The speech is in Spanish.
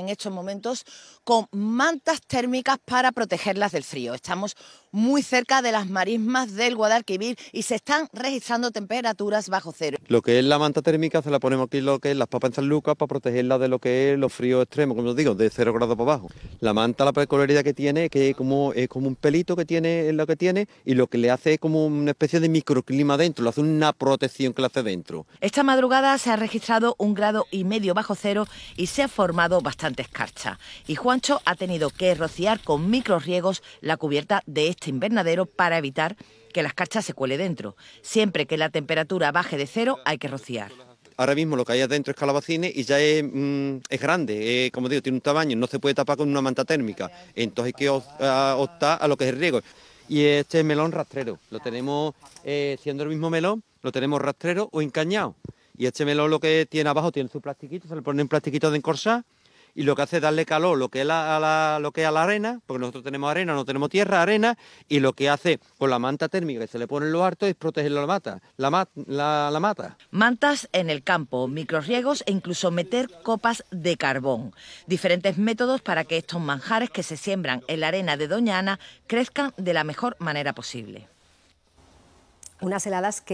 en estos momentos con mantas térmicas para protegerlas del frío. Estamos muy cerca de las marismas del Guadalquivir y se están registrando temperaturas bajo cero. Lo que es la manta térmica se la ponemos aquí lo que es las papas en San Lucas para protegerla de lo que es los fríos extremos, como os digo, de cero grados para abajo. La manta, la peculiaridad que tiene es que como, es como un pelito que tiene, lo que tiene y lo que le hace es como una especie de microclima dentro, le hace una protección que le hace dentro. Esta madrugada se ha registrado un grado y medio bajo cero y se ha formado bastante escarcha y Juancho ha tenido que rociar con micro riegos... la cubierta de este invernadero para evitar que la escarcha se cuele dentro. Siempre que la temperatura baje de cero hay que rociar. Ahora mismo lo que hay adentro es calabacines y ya es, mm, es grande, como digo, tiene un tamaño, no se puede tapar con una manta térmica. Entonces hay que optar a lo que es el riego. Y este es melón rastrero, lo tenemos, eh, siendo el mismo melón, lo tenemos rastrero o encañado. Y este melón lo que tiene abajo tiene su plastiquito, se le pone un plastiquito de encorsar y lo que hace es darle calor lo que, es a la, lo que la arena, porque nosotros tenemos arena, no tenemos tierra, arena, y lo que hace con la manta térmica que se le pone en lo harto es proteger la mata, la, la, la mata. Mantas en el campo, microriegos e incluso meter copas de carbón. Diferentes métodos para que estos manjares que se siembran en la arena de Doña Ana crezcan de la mejor manera posible. Unas heladas que